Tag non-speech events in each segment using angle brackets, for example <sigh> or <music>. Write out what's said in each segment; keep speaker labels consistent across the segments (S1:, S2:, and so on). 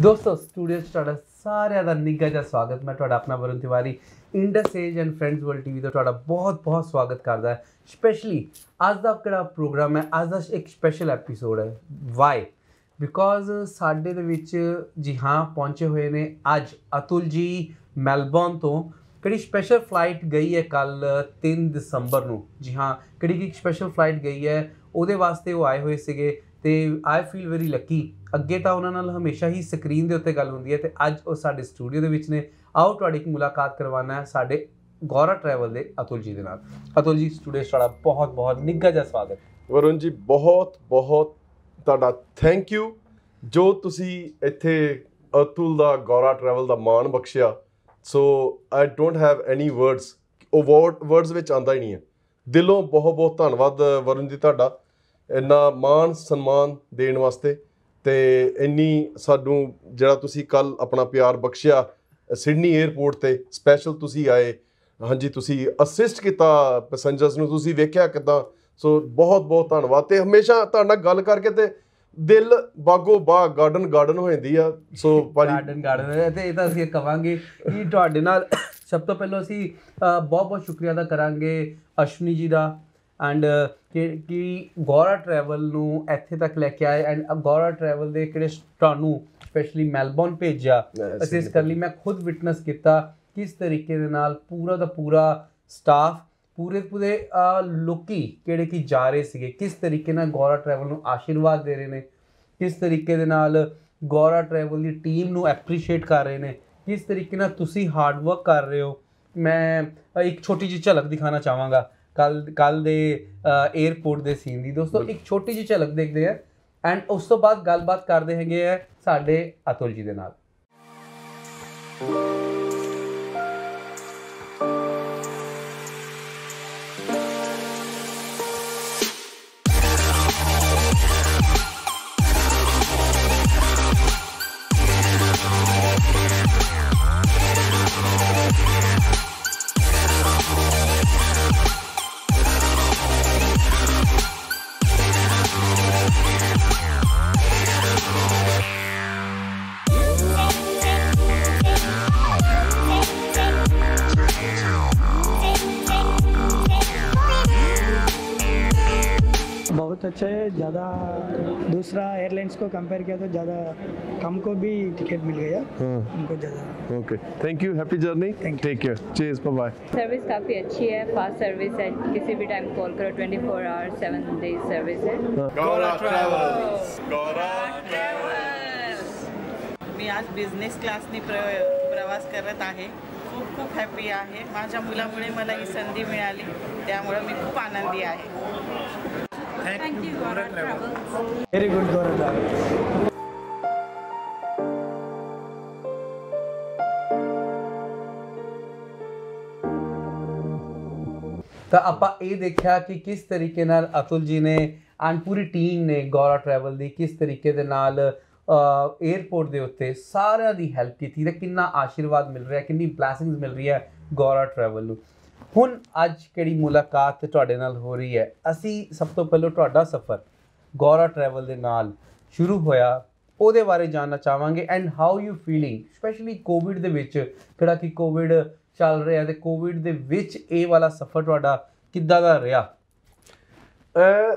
S1: ਦੋਸਤੋ ਸਟੂਡੀਓ 'ਚ ਤੁਹਾਡਾ ਸਾਰਿਆਂ ਦਾ ਨਿੱਘਾ ਜਿਹਾ ਸਵਾਗਤ ਮੈਂ ਤੁਹਾਡਾ ਆਪਣਾ Varun Tiwari age and friends world TV ਦਾ ਤੁਹਾਡਾ ਬਹੁਤ-ਬਹੁਤ ਸਵਾਗਤ ਕਰਦਾ ਹੈ ਸਪੈਸ਼ਲੀ ਅੱਜ ਦਾ ਕਿਹੜਾ ਪ੍ਰੋਗਰਾਮ ਹੈ ਅੱਜ ਦਾ ਇੱਕ ਸਪੈਸ਼ਲ ਐਪੀਸੋਡ ਹੈ ਵਾਈ ਬਿਕੋਜ਼ ਸਾਡੇ ਦੇ ਵਿੱਚ ਜੀ ਹਾਂ ਪਹੁੰਚੇ ਹੋਏ ਨੇ ਅੱਜ ਅਤੁਲ ਜੀ ਮੈਲਬੌਰਨ ਤੋਂ ਕਿਹੜੀ ਸਪੈਸ਼ਲ ਫਲਾਈਟ ਗਈ ਹੈ ਕੱਲ 3 ਦਸੰਬਰ ਨੂੰ ਜੀ ਹਾਂ ਕਿਹੜੀ ਕਿ ਸਪੈਸ਼ਲ ਫਲਾਈਟ ਗਈ ਹੈ ਉਹਦੇ ਵਾਸਤੇ ਉਹ ਆਏ ਹੋਏ ਸੀਗੇ ਤੇ ਆਈ ਫੀਲ ਵੈਰੀ ਲੱਕੀ ਅੱਗੇ ਤਾਂ ਉਹਨਾਂ ਨਾਲ ਹਮੇਸ਼ਾ ਹੀ ਸਕਰੀਨ ਦੇ ਉੱਤੇ ਗੱਲ ਹੁੰਦੀ ਹੈ ਤੇ ਅੱਜ ਉਹ ਸਾਡੇ ਸਟੂਡੀਓ ਦੇ ਵਿੱਚ ਨੇ ਆਓ ਤੁਹਾਡੀ ਇੱਕ ਮੁਲਾਕਾਤ ਕਰਵਾਉਣਾ ਹੈ ਸਾਡੇ ਗੌਰਾ ਟਰੈਵਲ ਦੇ ਅਤੁਲ ਜੀ ਦੇ ਨਾਲ ਅਤੁਲ ਜੀ ਸਟੂਡੀਓ ਸਾਡਾ ਬਹੁਤ ਬਹੁਤ ਨਿੱਘਾ ਜਿਹਾ ਸਵਾਗਤ
S2: ਵਰੁਣ ਜੀ ਬਹੁਤ ਬਹੁਤ ਤੁਹਾਡਾ ਥੈਂਕ ਯੂ ਜੋ ਤੁਸੀਂ ਇੱਥੇ ਅਤੁਲ ਦਾ ਗੌਰਾ ਟਰੈਵਲ ਦਾ ਮਾਣ ਬਖਸ਼ਿਆ so I don't have any words ਉਹ ਵਰਡਸ ਵਿੱਚ ਆਂਦਾ ਹੀ ਨਹੀਂ ਹੈ ਦਿਲੋਂ ਬਹੁਤ ਬਹੁਤ ਧੰਨਵਾਦ ਵਰੁਣ ਜੀ ਤੁਹਾਡਾ ਇੰਨਾ ਮਾਣ ਸਨਮਾਨ ਦੇਣ ਵਾਸਤੇ ਤੇ ਇੰਨੀ ਸਾਨੂੰ ਜਿਹੜਾ ਤੁਸੀਂ ਕੱਲ ਆਪਣਾ ਪਿਆਰ ਬਖਸ਼ਿਆ ਸਿਡਨੀ 에ਅਰਪੋਰਟ ਤੇ ਸਪੈਸ਼ਲ ਤੁਸੀਂ ਆਏ ਹਾਂਜੀ ਤੁਸੀਂ ਅਸਿਸਟ ਕੀਤਾ ਪੈਸੰਜਰਸ ਨੂੰ ਤੁਸੀਂ ਵੇਖਿਆ ਕਿਦਾਂ ਸੋ ਬਹੁਤ ਬਹੁਤ ਧੰਨਵਾਦ ਤੇ ਹਮੇਸ਼ਾ ਤੁਹਾਡਾ ਗੱਲ ਕਰਕੇ ਤੇ ਦਿਲ ਬਾਗੋ ਬਾਗ ਗਾਰਡਨ ਗਾਰਡਨ ਹੋ ਜਾਂਦੀ ਆ ਸੋ ਭਾਜੀ ਗਾਰਡਨ
S1: ਗਾਰਡਨ ਤੇ ਇਹ ਤਾਂ ਅਸੀਂ ਕਵਾਂਗੇ ਕਿ ਤੁਹਾਡੇ ਨਾਲ ਸਭ ਤੋਂ ਪਹਿਲਾਂ ਅਸੀਂ ਬਹੁਤ ਬਹੁਤ ਸ਼ੁਕਰੀਆ ਦਾ ਕਰਾਂਗੇ ਅਸ਼ਵਨੀ ਜੀ ਦਾ ਐਂਡ uh, ਕਿ ਗੋਰਾ ਟਰੈਵਲ ਨੂੰ ਇੱਥੇ ਤੱਕ ਲੈ ਕੇ ਆਏ ਐਂਡ ਗੋਰਾ ਟਰੈਵਲ ਦੇ ਕਿਹੜੇ ਤੁਹਾਨੂੰ ਸਪੈਸ਼ਲੀ ਮੈਲਬੌਰਨ ਭੇਜਿਆ ਅਸੀਂ ਕਰ ਲਈ ਮੈਂ ਖੁਦ ਵਿਟਨੈਸ ਕੀਤਾ ਕਿਸ ਤਰੀਕੇ ਦੇ ਨਾਲ ਪੂਰਾ ਦਾ ਪੂਰਾ ਸਟਾਫ ਪੂਰੇ ਪੂਰੇ ਲੋਕੀ ਕਿਹੜੇ ਕੀ ਜਾ ਰਹੇ ਸੀਗੇ ਕਿਸ ਤਰੀਕੇ ਨਾਲ ਗੋਰਾ ਟਰੈਵਲ ਨੂੰ ਆਸ਼ੀਰਵਾਦ ਦੇ ਰਹੇ ਨੇ ਕਿਸ ਤਰੀਕੇ ਦੇ ਨਾਲ ਗੋਰਾ ਟਰੈਵਲ ਦੀ ਟੀਮ ਨੂੰ ਐਪਰੀਸ਼ੀਏਟ ਕਰ ਰਹੇ ਨੇ ਕਿਸ ਤਰੀਕੇ ਨਾਲ ਤੁਸੀਂ ਹਾਰਡ ਵਰਕ ਕਰ ਰਹੇ ਹੋ ਮੈਂ ਇੱਕ ਛੋਟੀ ਜਿਹੀ ਝਲਕ ਦਿਖਾਣਾ ਚਾਹਾਂਗਾ ਕੱਲ ਕੱਲ ਦੇ 에어ਪੋਰਟ ਦੇ ਸੀਨ ਦੀ ਦੋਸਤੋ ਇੱਕ ਛੋਟੀ ਜਿਹੀ ਝਲਕ ਦੇਖਦੇ ਆ ਐਂਡ ਉਸ ਤੋਂ ਬਾਅਦ ਗੱਲਬਾਤ ਕਰਦੇ ਹੈਗੇ ਆ ਸਾਡੇ ਅਤੁਲ ਜੀ ਦੇ ਨਾਲ दूसरा एयरलाइंस को कंपेयर किया तो ज़्यादा कम को भी टिकट मिल गया उनको हाँ।
S2: ज़्यादा okay thank you happy journey take care चीज बाय
S1: सर्विस काफ़ी अच्छी है फास्ट सर्विस है किसी भी टाइम कॉल करो 24 four hour seven days service है
S2: गोरा ट्रेवल्स गोरा
S1: ट्रेवल्स मी आज बिजनेस क्लास क्लासने प्रवास करत आहे खूप खूप हॅपी आहे माझ्या मुलामुळे मला ही संधी मिळाली त्यामुळे मी खूप आनंदी आहे Thank, Thank you, you Gora Travels. Travels. Very good, Gora Travels. ਤਾਂ ਆਪਾਂ ਇਹ ਦੇਖਿਆ ਕਿ ਕਿਸ ਤਰੀਕੇ ਨਾਲ ਅਤੁਲ ਜੀ ਨੇ ਐਂਡ ਪੂਰੀ ਟੀਮ ਨੇ ਗੌਰਾ ਟਰੈਵਲ ਦੀ ਕਿਸ ਤਰੀਕੇ ਦੇ ਨਾਲ 에어ਪੋਰਟ ਦੇ ਉੱਤੇ ਸਾਰਿਆਂ ਦੀ ਹੈਲਪ ਕੀਤੀ ਤੇ ਕਿੰਨਾ ਆਸ਼ੀਰਵਾਦ ਮਿਲ ਰਿਹਾ ਕਿੰਨੀ ਬਲੇਸਿੰਗਸ ਮਿਲ ਰਹੀ ਹੈ ਗੌਰਾ ਟਰੈਵਲ ਨੂੰ ਹੁਣ ਅੱਜ ਕਿਹੜੀ ਮੁਲਾਕਾਤ ਤੁਹਾਡੇ ਨਾਲ ਹੋ ਰਹੀ ਹੈ ਅਸੀਂ ਸਭ ਤੋਂ ਪਹਿਲਾਂ ਤੁਹਾਡਾ ਸਫ਼ਰ ਗੌਰਾ ਟਰੈਵਲ ਦੇ ਨਾਲ ਸ਼ੁਰੂ ਹੋਇਆ ਉਹਦੇ ਬਾਰੇ ਜਾਨਣਾ ਚਾਹਾਂਗੇ and how you feeling specially Covid ਦੇ ਵਿੱਚ ਕਿਹੜਾ ਕਿ ਕੋਵਿਡ ਚੱਲ ਰਿਹਾ ਤੇ
S2: ਕੋਵਿਡ ਦੇ ਵਿੱਚ ਇਹ ਵਾਲਾ ਸਫ਼ਰ ਤੁਹਾਡਾ ਕਿੱਦਾਂ ਦਾ ਰਿਹਾ ਅ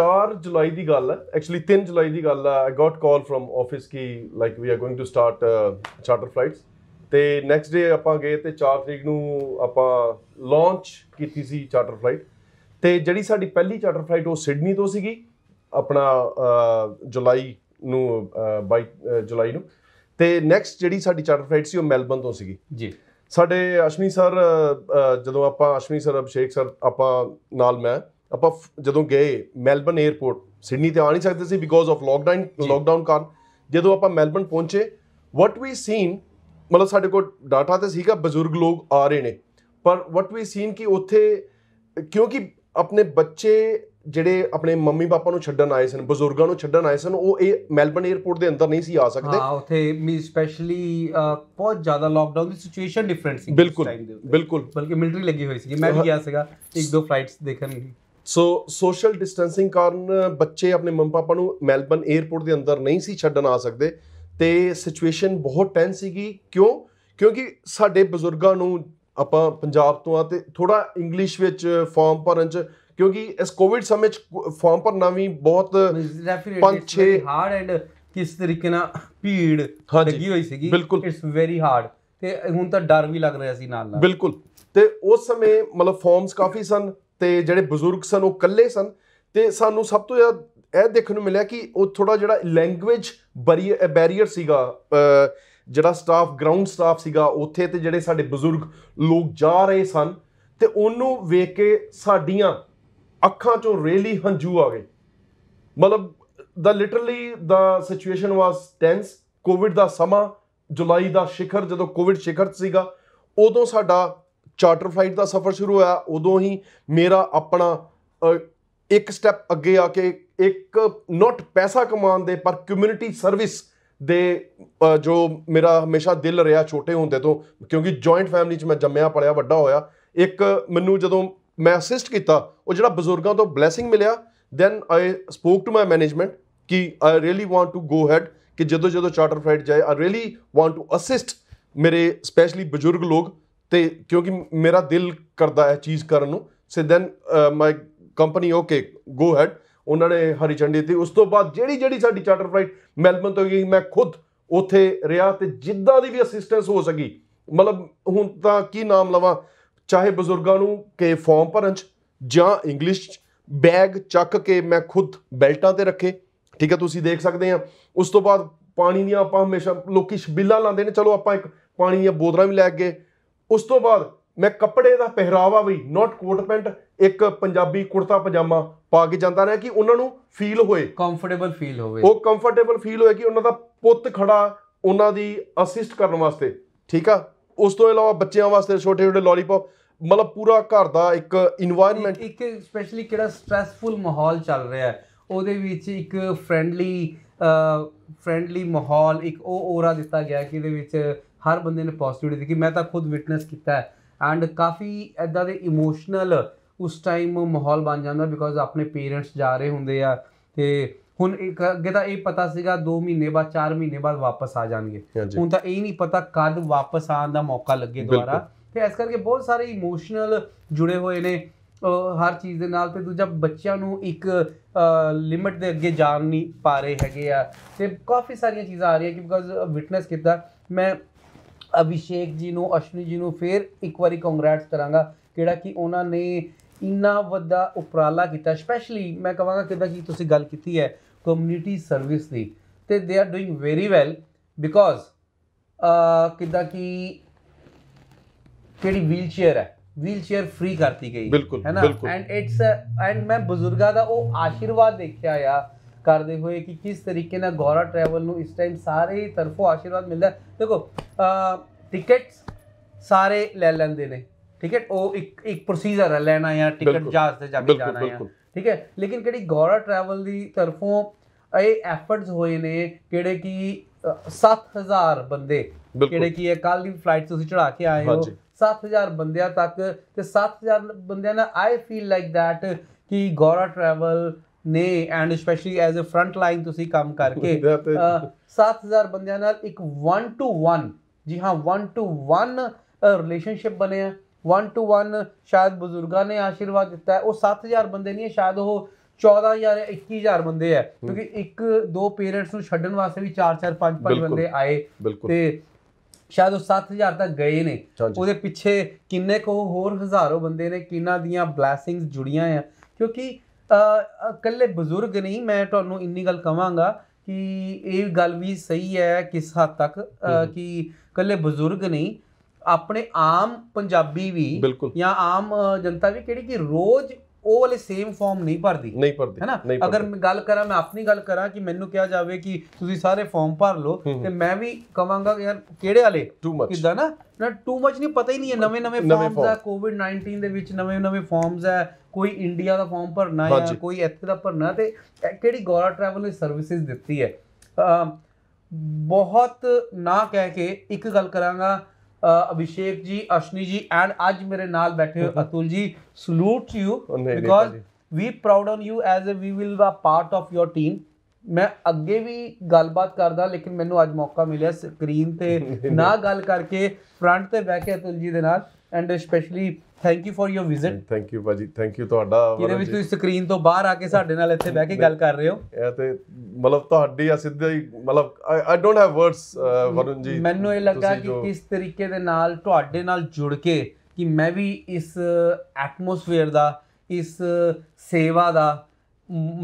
S2: 4 ਜੁਲਾਈ ਦੀ ਗੱਲ ਹੈ ਐਕਚੁਅਲੀ 3 ਜੁਲਾਈ ਦੀ ਗੱਲ ਹੈ ਆ ਗਾਟ ਕਾਲ ਫਰਮ ਆਫਿਸ ਕੀ like we are going to start charter flights ਤੇ ਨੈਕਸਟ ਡੇ ਆਪਾਂ ਗਏ ਤੇ 4 ਤਰੀਕ ਨੂੰ ਆਪਾਂ ਲਾਂਚ ਕੀਤੀ ਸੀ ਚਾਰਟਰ ਫਲਾਈਟ ਤੇ ਜਿਹੜੀ ਸਾਡੀ ਪਹਿਲੀ ਚਾਰਟਰ ਫਲਾਈਟ ਉਹ ਸਿਡਨੀ ਤੋਂ ਸੀਗੀ ਆਪਣਾ ਜੁਲਾਈ ਨੂੰ 22 ਜੁਲਾਈ ਨੂੰ ਤੇ ਨੈਕਸਟ ਜਿਹੜੀ ਸਾਡੀ ਚਾਰਟਰ ਫਲਾਈਟ ਸੀ ਉਹ ਮੈਲਬਨ ਤੋਂ ਸੀਗੀ ਜੀ ਸਾਡੇ ਅਸ਼ਮੀ ਸਰ ਜਦੋਂ ਆਪਾਂ ਅਸ਼ਮੀ ਸਰ ਅਭਿਸ਼ੇਕ ਸਰ ਆਪਾਂ ਨਾਲ ਮੈਂ ਆਪਾਂ ਜਦੋਂ ਗਏ ਮੈਲਬਨ 에어ਪੋਰਟ ਸਿਡਨੀ ਤੇ ਆ ਨਹੀਂ ਸਕਦੇ ਸੀ ਬਿਕੋਜ਼ ਆਫ ਲੋਕਡਾਊਨ ਲੋਕਡਾਊਨ ਕਾਰਨ ਜਦੋਂ ਆਪਾਂ ਮੈਲਬਨ ਪਹੁੰਚੇ ਵਾਟ ਵੀ ਸੀਨ ਮਤਲਬ ਸਾਡੇ ਕੋਲ ਡਾਟਾ ਤੇ ਸੀਗਾ ਬਜ਼ੁਰਗ ਲੋਕ ਆ ਰਹੇ ਨੇ ਪਰ ਵਟ ਵੀ ਸੀਨ ਕਿ ਉੱਥੇ ਕਿਉਂਕਿ ਆਪਣੇ ਬੱਚੇ ਜਿਹੜੇ ਆਪਣੇ ਮੰਮੀ ਪਾਪਾ ਨੂੰ ਛੱਡਣ ਆਏ ਸਨ ਬਜ਼ੁਰਗਾਂ ਨੂੰ ਛੱਡਣ ਆਏ ਸਨ ਉਹ ਇਹ ਮੈਲਬਨ 에ਅਰਪੋਰਟ ਦੇ ਅੰਦਰ ਨਹੀਂ ਸੀ ਆ ਸਕਦੇ ਹਾਂ
S1: ਉੱਥੇ ਮੀ ਸਪੈਸ਼ਲੀ ਬਹੁਤ ਜ਼ਿਆਦਾ ਲਾਕਡਾਊਨ ਦੀ ਸਿਚੁਏਸ਼ਨ ਡਿਫਰੈਂਟ ਸੀ ਬਿਲਕੁਲ ਬਿਲਕੁਲ ਬਲਕਿ ਮਿਲਟਰੀ ਲੱਗੀ ਹੋਈ ਸੀ ਮੈਂ ਵੀ ਗਿਆ ਸੀਗਾ ਇੱਕ ਦੋ ਫਲਾਈਟਸ ਦੇਖਣ ਲਈ
S2: ਸੋ ਸੋਸ਼ਲ ਡਿਸਟੈਂਸਿੰਗ ਕਾਰਨ ਬੱਚੇ ਆਪਣੇ ਮੰਮਾ ਪਾਪਾ ਨੂੰ ਮੈਲਬਨ 에ਅਰਪੋਰਟ ਦੇ ਅੰਦਰ ਨਹੀਂ ਸੀ ਛੱਡਣ ਆ ਸਕਦੇ ਤੇ ਸਿਚੁਏਸ਼ਨ ਬਹੁਤ ਟੈਂਸ ਸੀਗੀ ਕਿਉਂ ਕਿਉਂਕਿ ਸਾਡੇ ਬਜ਼ੁਰਗਾਂ ਨੂੰ ਆਪਾਂ ਪੰਜਾਬ ਤੋਂ ਆ ਤੇ ਥੋੜਾ ਇੰਗਲਿਸ਼ ਵਿੱਚ ਫਾਰਮ ਭਰਨ ਚ ਕਿਉਂਕਿ ਇਸ ਕੋਵਿਡ ਸਮੇਂ ਚ ਫਾਰਮ ਭਰਨਾ ਵੀ ਬਹੁਤ
S1: 5-6 ਹਾਰਡ ਐਂਡ ਕਿਸ ਤਰੀਕੇ ਨਾਲ ਭੀੜ ਲੱਗੀ ਹੋਈ ਸੀਗੀ ਇਟਸ ਵੈਰੀ ਹਾਰਡ ਤੇ ਹੁਣ ਤਾਂ ਡਰ ਵੀ ਲੱਗ ਰਿਹਾ ਸੀ ਨਾਲ ਨਾਲ ਬਿਲਕੁਲ
S2: ਤੇ ਉਸ ਸਮੇਂ ਮਤਲਬ ਫਾਰਮਸ ਕਾਫੀ ਸਨ ਤੇ ਜਿਹੜੇ ਬਜ਼ੁਰਗ ਸਨ ਉਹ ਇਕੱਲੇ ਸਨ ਤੇ ਸਾਨੂੰ ਸਭ ਤੋਂ ਜ਼ਿਆਦਾ ਇਹ ਦੇਖਣ ਨੂੰ ਮਿਲਿਆ ਕਿ ਉਹ ਥੋੜਾ ਜਿਹੜਾ ਲੈਂਗੁਏਜ ਬੈਰੀਅਰ ਸੀਗਾ ਜਿਹੜਾ ਸਟਾਫ ਗਰਾਊਂਡ ਸਟਾਫ ਸੀਗਾ ਉੱਥੇ ਤੇ ਜਿਹੜੇ ਸਾਡੇ ਬਜ਼ੁਰਗ ਲੋਕ ਜਾ ਰਹੇ ਸਨ ਤੇ ਉਹਨੂੰ ਵੇਖ ਕੇ ਸਾਡੀਆਂ ਅੱਖਾਂ 'ਚੋਂ ਰੇਲੀ ਹੰਝੂ ਆ ਗਏ ਮਤਲਬ ਦਾ ਲਿਟਰਲੀ ਦਾ ਸਿਚੁਏਸ਼ਨ ਵਾਸ ਟੈਂਸ ਕੋਵਿਡ ਦਾ ਸਮਾਂ ਜੁਲਾਈ ਦਾ ਸ਼ਿਖਰ ਜਦੋਂ ਕੋਵਿਡ ਸ਼ਿਖਰ ਸੀਗਾ ਉਦੋਂ ਸਾਡਾ ਚਾਰਟਰ ਫਲਾਈਟ ਦਾ ਸਫ਼ਰ ਸ਼ੁਰੂ ਹੋਇਆ ਉਦੋਂ ਹੀ ਮੇਰਾ ਆਪਣਾ ਇੱਕ ਸਟੈਪ ਅੱਗੇ ਆ ਕੇ ਇੱਕ ਨਾਟ ਪੈਸਾ ਕਮਾਉਣ ਦੇ ਪਰ ਕਮਿਊਨਿਟੀ ਸਰਵਿਸ ਦੇ ਜੋ ਮੇਰਾ ਹਮੇਸ਼ਾ ਦਿਲ ਰਿਹਾ ਛੋਟੇ ਹੁੰਦੇ ਤੋਂ ਕਿਉਂਕਿ ਜੁਆਇੰਟ ਫੈਮਿਲੀ 'ਚ ਮੈਂ ਜੰਮਿਆ ਪੜਿਆ ਵੱਡਾ ਹੋਇਆ ਇੱਕ ਮੈਨੂੰ ਜਦੋਂ ਮੈਂ ਅਸਿਸਟ ਕੀਤਾ ਉਹ ਜਿਹੜਾ ਬਜ਼ੁਰਗਾਂ ਤੋਂ ਬਲੇਸਿੰਗ ਮਿਲਿਆ then I spoke to my management ਕਿ I really want to go ahead ਕਿ ਜਦੋਂ ਜਦੋਂ ਚਾਰਟਰ ਫਲਾਈਟ ਜਾਏ I really want to assist ਮੇਰੇ ਸਪੈਸ਼ਲੀ ਬਜ਼ੁਰਗ ਲੋਕ ਤੇ ਕਿਉਂਕਿ ਮੇਰਾ ਦਿਲ ਕਰਦਾ ਹੈ ਚੀਜ਼ ਕਰਨ ਨੂੰ so then my company okay go ahead ਉਹਨਾਂ ਨੇ ਹਰੀ ਝੰਡੀ ਦਿੱਤੀ ਉਸ ਤੋਂ ਬਾਅਦ ਜਿਹੜੀ ਜਿਹੜੀ ਸਾਡੀ ਚਾਰਟਰ ਫਲਾਈਟ ਮੈਲਬਨ ਤੋਂ ਗਈ ਮੈਂ ਖੁਦ ਉੱਥੇ ਰਿਹਾ ਤੇ ਜਿੱਦਾਂ ਦੀ ਵੀ ਅਸਿਸਟੈਂਸ ਹੋ ਸਕੀ ਮਤਲਬ ਹੁਣ ਤਾਂ ਕੀ ਨਾਮ ਲਵਾਂ ਚਾਹੇ ਬਜ਼ੁਰਗਾਂ ਨੂੰ ਕਿ ਫਾਰਮ ਭਰਨ ਚ ਜਾਂ ਇੰਗਲਿਸ਼ ਬੈਗ ਚੱਕ ਕੇ ਮੈਂ ਖੁਦ ਬੈਲਟਾਂ ਤੇ ਰੱਖੇ ਠੀਕ ਹੈ ਤੁਸੀਂ ਦੇਖ ਸਕਦੇ ਆ ਉਸ ਤੋਂ ਬਾਅਦ ਪਾਣੀ ਦੀਆਂ ਆਪਾਂ ਹਮੇਸ਼ਾ ਲੋਕੀ ਛਬੀਲਾ ਲਾਉਂਦੇ ਨੇ ਚਲੋ ਆਪਾਂ ਇੱਕ ਪਾਣੀ ਦੀਆਂ ਬੋਤਲਾਂ ਵੀ ਲੈ ਕੇ ਉਸ ਤੋਂ ਬਾਅਦ ਮੈਂ ਕੱਪੜੇ ਦਾ ਪਹਿਰਾਵਾ ਵੀ ਨਾਟ ਕੋਟ ਪੈਂਟ ਇੱਕ ਪੰਜਾਬੀ ਕੁੜਤਾ ਪਜਾਮਾ ਪਾ ਕੇ ਜਾਂਦਾ ਰਿਹਾ ਕਿ ਉਹਨਾਂ ਨੂੰ ਫੀਲ ਹੋਏ
S1: ਕੰਫਰਟੇਬਲ ਫੀਲ ਹੋਵੇ ਉਹ
S2: ਕੰਫਰਟੇਬਲ ਫੀਲ ਹੋਏ ਕਿ ਉਹਨਾਂ ਦਾ ਪੁੱਤ ਖੜਾ ਉਹਨਾਂ ਦੀ ਅਸਿਸਟ ਕਰਨ ਵਾਸਤੇ ਠੀਕ ਆ ਉਸ ਤੋਂ ਇਲਾਵਾ ਬੱਚਿਆਂ ਵਾਸਤੇ ਛੋਟੇ ਛੋਟੇ ਲੋਲੀਪੌਪ ਮਤਲਬ ਪੂਰਾ ਘਰ ਦਾ ਇੱਕ এনवायरमेंट ਇੱਕ ਸਪੈਸ਼ਲੀ ਕਿਹੜਾ ਸਟ੍ਰੈਸਫੁਲ
S1: ਮਾਹੌਲ ਚੱਲ ਰਿਹਾ ਹੈ ਉਹਦੇ ਵਿੱਚ ਇੱਕ ਫ੍ਰੈਂਡਲੀ ਫ੍ਰੈਂਡਲੀ ਮਾਹੌਲ ਇੱਕ ਉਹ ਔਰਾ ਦਿੱਤਾ ਗਿਆ ਕਿ ਇਹਦੇ ਵਿੱਚ ਹਰ ਬੰਦੇ ਨੇ ਪੋਜ਼ਿਟਿਵਿਟੀ ਦੇਖੀ ਮੈਂ ਤਾਂ ਖੁਦ ਵਿਟਨੈਸ ਕੀਤਾ ਹੈ ਐਂਡ ਕਾਫੀ ਐਦਾਂ ਦੇ ਇਮੋਸ਼ਨਲ ਉਸ ਟਾਈਮ ਮਾਹੌਲ ਬਣ ਜਾਂਦਾ ਬਿਕੋਜ਼ ਆਪਣੇ ਪੇਰੈਂਟਸ ਜਾ ਰਹੇ ਹੁੰਦੇ ਆ ਤੇ ਹੁਣ ਇੱਕ ਅੱਗੇ ਤਾਂ ਇਹ ਪਤਾ ਸੀਗਾ 2 ਮਹੀਨੇ ਬਾਅਦ 4 ਮਹੀਨੇ ਬਾਅਦ ਵਾਪਸ ਆ ਜਾਣਗੇ ਹੁਣ ਤਾਂ ਇਹ ਨਹੀਂ ਪਤਾ ਕਦ ਵਾਪਸ ਆਉਣ ਦਾ ਮੌਕਾ ਲੱਗੇ ਦੁਬਾਰਾ ਤੇ ਇਸ ਕਰਕੇ ਬਹੁਤ ਸਾਰੇ ਇਮੋਸ਼ਨਲ ਜੁੜੇ ਹੋਏ ਨੇ ਹਰ ਚੀਜ਼ ਦੇ ਨਾਲ ਤੇ ਦੂਜਾ ਬੱਚਿਆਂ ਨੂੰ ਇੱਕ ਲਿਮਟ ਦੇ ਅੱਗੇ ਜਾਣ ਨਹੀਂ ਪਾ ਰਹੇ ਹੈਗੇ ਆ ਤੇ ਕਾਫੀ ਸਾਰੀਆਂ ਚੀਜ਼ਾਂ ਆ ਰਹੀਆਂ ਕਿ ਬਿਕੋਜ਼ ਵਿਟਨੈਸ ਕੀਤਾ ਮੈਂ ਅਭਿਸ਼ੇਕ ਜੀ ਨੂੰ ਅਸ਼ਨੀ ਜੀ ਨੂੰ ਫੇਰ ਇੱਕ ਵਾਰੀ ਕੰਗ੍ਰੈਟਸ ਕਰਾਂਗਾ ਕਿਹੜਾ ਕਿ ਉਹਨਾਂ ਨੇ ਇੰਨਾ ਵੱਡਾ ਉਪਰਾਲਾ ਕੀਤਾ ਸਪੈਸ਼ਲੀ ਮੈਂ ਕਹਾਂਗਾ ਕਿਦਾਂ ਕਿ ਤੁਸੀਂ ਗੱਲ ਕੀਤੀ ਹੈ ਕਮਿਊਨਿਟੀ ਸਰਵਿਸ ਦੀ ਤੇ ਦੇ are doing very well because ਕਿਦਾਂ ਕਿ ਕਿਹੜੀ ਵੀਲ ਚੇਅਰ ਹੈ ਵੀਲ ਚੇਅਰ ਫ੍ਰੀ ਕਰਤੀ ਗਈ ਹੈ ਨਾ ਐਂਡ ਇਟਸ ਐਂਡ ਮੈਂ ਬਜ਼ੁਰਗਾ ਦਾ ਉਹ ਆਸ਼ੀਰਵਾਦ ਦੇਖਿਆ ਆ ਕਰਦੇ ਹੋਏ ਕਿ ਕਿਸ ਤਰੀਕੇ ਨਾਲ ਗੌਰਾ ਟਰੈਵਲ ਨੂੰ ਇਸ ਟਾਈਮ ਸਾਰੇ ਤਰਫੋਂ ਆਸ਼ੀਰਵਾਦ ਮਿਲਦਾ ਦੇਖੋ ਟਿਕਟਸ ਸਾਰੇ ਲੈ ਲੈਂਦੇ ਨੇ ਠੀਕ ਹੈ ਉਹ ਇੱਕ ਇੱਕ ਪ੍ਰੋਸੀਜਰ ਹੈ ਲੈਣਾ ਜਾਂ ਟਿਕਟ ਜਹਾਜ਼ ਤੇ ਜਾ ਕੇ ਜਾਣਾ ਹੈ ਠੀਕ ਹੈ ਲੇਕਿਨ ਕਿਹੜੀ ਗੌਰਾ ਟਰੈਵਲ ਦੀ ਤਰਫੋਂ ਇਹ ਐਫਰਟਸ ਹੋਏ ਨੇ ਕਿਹੜੇ ਕਿ 7000 ਬੰਦੇ ਕਿਹੜੇ ਕਿ ਇਹ ਕੱਲ ਦੀ ਫਲਾਈਟ ਤੁਸੀਂ ਚੜਾ ਕੇ ਆਏ ਹੋ 7000 ਬੰਦਿਆਂ ਤੱਕ ਤੇ 7000 ਬੰਦਿਆਂ ਨਾਲ ਆਈ ਫੀਲ ਲਾਈਕ ਥੈਟ ਕਿ ਗੌਰਾ ਟਰੈਵਲ ਨੇ and specially as a front line ਤੁਸੀਂ ਕੰਮ ਕਰਕੇ 7000 <laughs> ਬੰਦਿਆਂ ਨਾਲ ਇੱਕ 1 ਟੂ 1 ਜੀ ਹਾਂ 1 ਟੂ 1 ਰਿਲੇਸ਼ਨਸ਼ਿਪ ਬਣਿਆ 1 ਟੂ 1 ਸ਼ਾਇਦ ਬਜ਼ੁਰਗਾਂ ਨੇ ਆਸ਼ੀਰਵਾਦ ਦਿੱਤਾ ਉਹ 7000 ਬੰਦੇ ਨਹੀਂ ਸ਼ਾਇਦ ਉਹ 14 ਜਾਂ 21000 ਬੰਦੇ ਆ ਕਿਉਂਕਿ ਇੱਕ ਦੋ ਪੇਰੈਂਟਸ ਨੂੰ ਛੱਡਣ ਵਾਸਤੇ ਵੀ 4 4 5 5 ਬੰਦੇ ਆਏ ਤੇ ਸ਼ਾਇਦ ਉਹ 7000 ਤੱਕ ਗਏ ਨੇ ਉਹਦੇ ਪਿੱਛੇ ਕਿੰਨੇ ਕੋ ਹੋਰ ਹਜ਼ਾਰੋਂ ਬੰਦੇ ਨੇ ਕਿਨਾਂ ਦੀਆਂ ਬਲੇਸਿੰਗਸ ਜੁੜੀਆਂ ਆ ਕਿਉਂਕਿ ਇਕੱਲੇ ਬਜ਼ੁਰਗ ਨਹੀਂ ਮੈਂ ਤੁਹਾਨੂੰ ਇੰਨੀ ਗੱਲ ਕਵਾਂਗਾ ਕਿ ਇਹ ਗੱਲ ਵੀ ਸਹੀ ਹੈ ਕਿਸ ਹੱਦ ਤੱਕ ਕਿ ਇਕੱਲੇ ਬਜ਼ੁਰਗ ਨਹੀਂ ਆਪਣੇ ਆਮ ਪੰਜਾਬੀ ਵੀ ਜਾਂ ਆਮ ਜਨਤਾ ਵੀ ਕਿਹੜੀ ਕਿ ਰੋਜ਼ ਉਹ ਵਾਲੇ ਸੇਮ ਫਾਰਮ ਨਹੀਂ ਭਰਦੀ ਨਹੀਂ ਭਰਦੀ ਹੈਨਾ ਅਗਰ ਮੈਂ ਗੱਲ ਕਰਾਂ ਮੈਂ ਆਪਣੀ ਗੱਲ ਕਰਾਂ ਕਿ ਮੈਨੂੰ ਕਿਹਾ ਜਾਵੇ ਕਿ ਤੁਸੀਂ ਸਾਰੇ ਫਾਰਮ ਭਰ ਲਓ ਤੇ ਮੈਂ ਵੀ ਕਵਾਂਗਾ ਯਾਰ ਕਿਹੜੇ ਵਾਲੇ ਟੂ ਕਿਦਾਂ ਨਾ ਨਾ ਟੂ ਮਚ ਨਹੀਂ ਪਤਾ ਹੀ ਨਹੀਂ ਹੈ ਨਵੇਂ ਨਵੇਂ ਫਾਰਮਸ ਆ ਕੋਵਿਡ 19 ਦੇ ਵਿੱਚ ਨਵੇਂ ਨਵੇਂ ਫਾਰਮਸ ਆ ਕੋਈ ਇੰਡੀਆ ਦਾ ਫਾਰਮ ਭਰਨਾ ਹੈ ਕੋਈ ਇੱਥੇ ਦਾ ਭਰਨਾ ਤੇ ਕਿਹੜੀ ਗੋਰਾ ਟਰੈਵਲ ਨੇ ਸਰਵਿਸਿਜ਼ ਦਿੱਤੀ ਹੈ ਬਹੁਤ ਨਾ ਕਹਿ ਕੇ ਇੱਕ ਗੱਲ ਕਰਾਂਗਾ ਅਭਿਸ਼ੇਕ ਜੀ ਅਸ਼ਨੀ ਜੀ ਐਂਡ ਅੱਜ ਮੇਰੇ ਨਾਲ ਬੈਠੇ ਹੋ Atul ji salute you because we proud on you as a we will be part of your team ਮੈਂ ਅੱਗੇ ਵੀ ਗੱਲਬਾਤ ਕਰਦਾ ਲੇਕਿਨ ਮੈਨੂੰ ਅੱਜ ਮੌਕਾ ਮਿਲਿਆ ਸਕਰੀਨ ਤੇ ਨਾ ਗੱਲ ਕਰਕੇ ਫਰੰਟ ਤੇ ਬਹਿ ਕੇ ਅਤੁਲ ਜੀ ਦੇ ਨਾਲ and
S2: specially thank you for your visit thank you ਭਾਜੀ ਥੈਂਕ ਯੂ ਤੁਹਾਡਾ ਕਿਹਦੇ ਵਿੱਚ ਤੁਸੀਂ
S1: ਸਕਰੀਨ ਤੋਂ ਬਾਹਰ ਆ ਕੇ ਸਾਡੇ ਨਾਲ ਇੱਥੇ ਬਹਿ ਕੇ ਗੱਲ ਕਰ ਰਹੇ ਹੋ
S2: ਇਹ ਤੇ ਮਤਲਬ ਤੁਹਾਡੀ ਆ ਸਿੱਧਾ ਹੀ ਮਤਲਬ I don't have words Varun ji ਮੈਨੂੰ ਇਹ ਲੱਗਾ ਕਿ ਕਿਸ
S1: ਤਰੀਕੇ ਦੇ ਨਾਲ ਤੁਹਾਡੇ ਨਾਲ ਜੁੜ ਕੇ ਕਿ ਮੈਂ ਵੀ ਇਸ ਐਟਮੋਸਫੇਅਰ ਦਾ ਇਸ ਸੇਵਾ ਦਾ